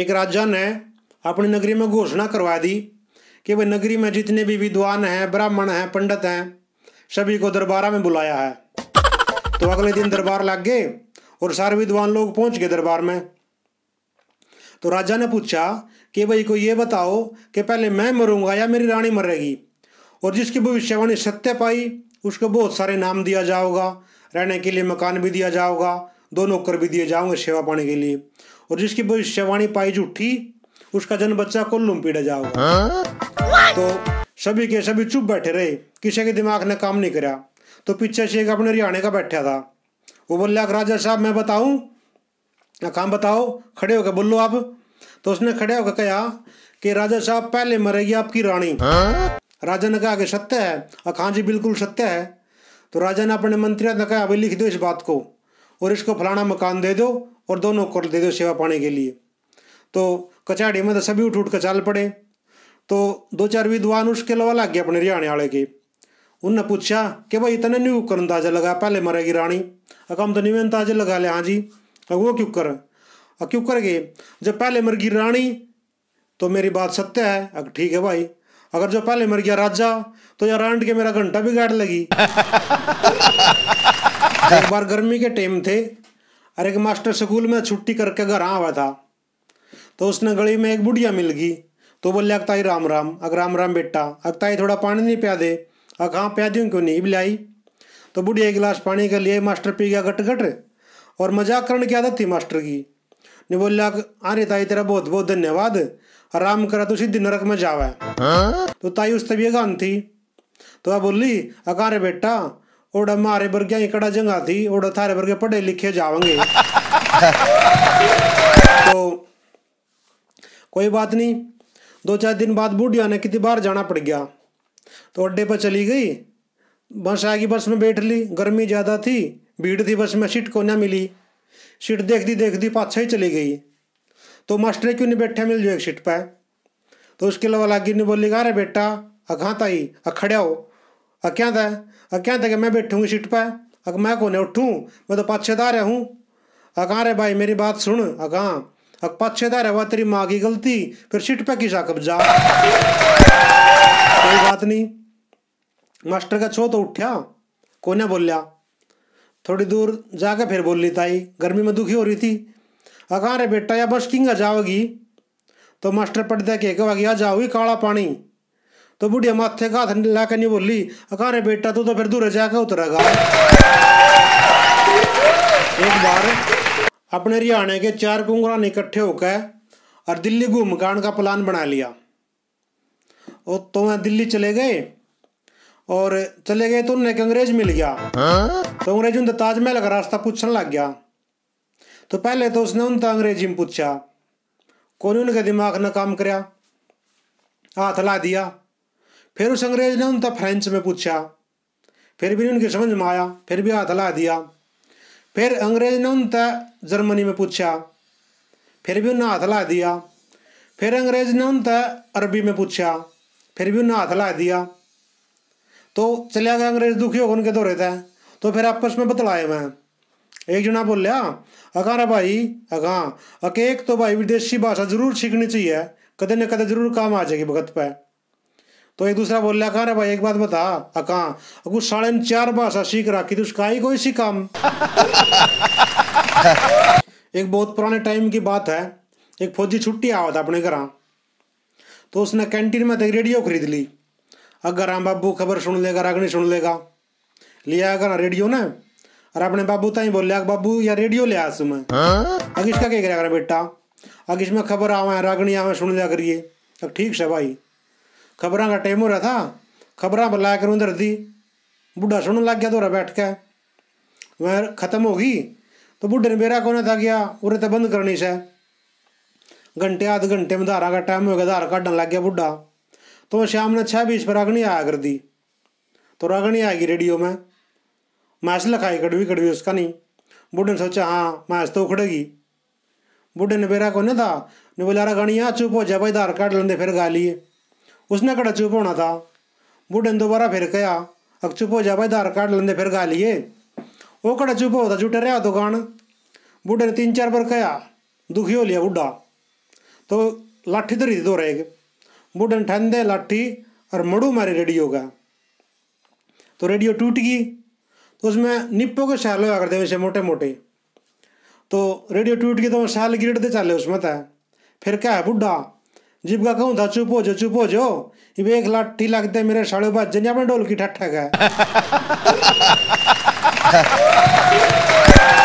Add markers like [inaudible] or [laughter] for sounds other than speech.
एक राजा ने अपनी नगरी में घोषणा करवा दी कि वह नगरी में जितने भी विद्वान हैं ब्राह्मण हैं पंडित हैं सभी को दरबारा में बुलाया है तो अगले दिन दरबार लग गए और सारे विद्वान लोग पहुंच गए दरबार में तो राजा ने पूछा कि भाई को ये बताओ कि पहले मैं मरूंगा या मेरी रानी मरेगी और जिसकी भविष्यवाणी सत्य पाई उसको बहुत सारे नाम दिया जाओगा रहने के लिए मकान भी दिया जाओगा दो नौकर भी दिए जाओगे सेवा पाने के लिए और जिसकी भविष्यवाणी पाई झूठी उसका जन्म बच्चा कोल्लुम पीड़ा जाओ तो सभी के सभी चुप बैठे रहे किसी के दिमाग ने काम नहीं करा तो पीछे एक अपने हरियाणा का बैठा था वो बोला राजा साहब मैं बताऊं काम हाँ, बताओ खड़े होकर बोलो आप तो उसने खड़े होकर कहा कि राजा साहब पहले मरेगी आपकी रानी राजा ने कहा कि सत्य है और खां जी बिल्कुल सत्य है तो राजा ने अपने मंत्रियों ने कहा अभी लिख दो इस बात को और इसको फलाना मकान दे दो और दोनों को दे दो सेवा पाने के लिए तो कचाड़ी में तो सभी उठ उठ कर चल पड़े तो दो चार विद्वान उसके लवा लग गए अपने हरियाणा वाले के उनने पूछा कि भाई इतने न्यू कर अंदाजा लगा पहले मरेगी रानी हम तो न्यू अंदाजा लगा ले हाँ जी अब वो क्यों कर अब क्यों कर गए जब पहले मर गई रानी तो मेरी बात सत्य है अब ठीक है भाई अगर जो पहले मर गया राजा तो यार के मेरा घंटा भी गाड़ लगी [laughs] एक बार गर्मी के टाइम थे अरे एक मास्टर स्कूल में छुट्टी करके घर आया हुआ था तो उसने गली में एक बुढ़िया मिल गई तो बोले अगताई राम राम अग राम राम बेटा अगताई थोड़ा पानी नहीं प्या दे अग हाँ प्या दूँ क्यों नहीं बिलाई आई तो बुढ़िया एक गिलास पानी के लिए मास्टर पी गया गट घट और मजाक करने की आदत थी मास्टर की ने बोला अरे ताई तेरा बहुत बहुत धन्यवाद आराम करा तो सीधी नरक में जावा हाँ? तो ताई उस तबीयत गान थी तो वह बोली अकारे बेटा ओडा मारे वर्गे एकड़ा जंगा थी ओडा थारे वर्गे पढ़े लिखे जावेंगे [laughs] तो कोई बात नहीं दो चार दिन बाद बुढ़िया ने कितनी बाहर जाना पड़ गया तो अड्डे पर चली गई बस आएगी बस में बैठ ली गर्मी ज़्यादा थी भीड़ थी बस में सीट को ना मिली सीट देखती देखती पाछा ही चली गई तो मास्टर क्यों नहीं बैठे मिल जो एक सीट पर तो उसके अलावा लागी ने बोली अरे बेटा अखाता ही अखड़े हो अ क्या था अ क्या था कि मैं बैठूँगी सीट पर अग मैं को उठूँ मैं तो पाछेदार हूँ अक रे भाई मेरी बात सुन अक हाँ अक पाछेदार वह तेरी माँ की गलती फिर सीट पर किसा कब्जा कोई बात नहीं मास्टर का छो तो उठा कोने बोलिया थोड़ी दूर जाके फिर बोल ली ताई गर्मी में दुखी हो रही थी अक रे बेटा या बस किंगा जाओगी तो मास्टर पढ़ कह के कहा जाओगी काला पानी तो बुढ़िया माथे का हाथ ला के नहीं बोली अकारे बेटा तू तो फिर दूर जाकर उतरेगा एक बार अपने हरियाणा के चार कुंगरा इकट्ठे होकर और दिल्ली घूम कांड का प्लान बना लिया और तो वह दिल्ली चले गए और चले गए तो उन्हें एक अंग्रेज मिल गया तो अंग्रेज उन ताजमहल का रास्ता पूछने लग गया तो पहले तो उसने उन अंग्रेजी में पूछा कौन उनके दिमाग ने काम कराया हाथ ला दिया फिर उस अंग्रेज ने उनका फ्रेंच में पूछा फिर भी उनकी समझ में आया फिर भी हाथ ला दिया फिर अंग्रेज ने उनसे जर्मनी में पूछा फिर भी उन्हें हाथ ला दिया फिर अंग्रेज ने उनसे अरबी में पूछा फिर भी उन्हें हाथ ला दिया तो चलिया गया अंग्रेज दुखी हो उनके दौरे थे तो फिर आपस में बतलाए मैं एक जना बोलिया हाँ, अगर भाई अगा अकेक तो भाई विदेशी भाषा जरूर सीखनी चाहिए कदे न कदे जरूर काम आ जाएगी भगत पर तो एक दूसरा बोल रहा रे भाई एक बात बता अका अगू साढ़े चार भाषा सीख रहा कि तुझका ही कोई सी काम एक बहुत पुराने टाइम की बात है एक फौजी छुट्टी आवा था अपने घर तो उसने कैंटीन में रेडियो तो खरीद ली अगर हाँ बाबू खबर सुन लेगा रागनी सुन लेगा लिया अगर रेडियो ने और अपने बाबू ताई बोल लिया बाबू या रेडियो लिया आसू मैं अग इसका क्या करेगा बेटा अग इसमें खबर आवा रागनी आवा सुन लिया करिए अब ठीक से भाई खबरों का टाइम हो रहा था खबरें बुला कर उधर दी बुढ़ा सुन लग गया दोरा बैठ के वह ख़त्म होगी तो बूढ़े ने मेरा कौन था गया उरे तो बंद करनी से घंटे आध घंटे में धारा का टाइम हो गया धारा काटने लग गया बूढ़ा तो वह शाम ने छह बीस पर रागनी आया कर दी तो रागनी आएगी रेडियो में मैच लिखाई कड़वी कड़वी उसका नहीं बुढ़े ने सोचा हाँ मैच तो उखड़ेगी बुढ़े ने बेरा को नहीं था ने बोला रागनी यहाँ चुप हो जाए भाई धार काट लेंगे फिर गा उसने कड़ा चुप होना था बुढ़े ने दोबारा फिर कहा अब चुप हो जा भाई आधार कार्ड लेंदे फिर गा लिए वो कड़ा चुप होता जुटे रहा दुकान तो बुढ़े ने तीन चार बार कहा दुखी हो लिया बुढा तो लाठी धरी थी दो रहे बुढ़े ने ठंडे लाठी और मड़ू मारे रेडियो का तो रेडियो टूट गई तो उसमें निप्पो के शाल हो करते वैसे मोटे मोटे तो रेडियो टूट गई तो शाल गिरते चाले उसमें तो फिर क्या है बुढ़ा जीप का था चुप हो जो चुप हो जो इब एक लाठी लागते मेरे साढ़े पाँच जनिया में डोल की ठट्ठा का [laughs]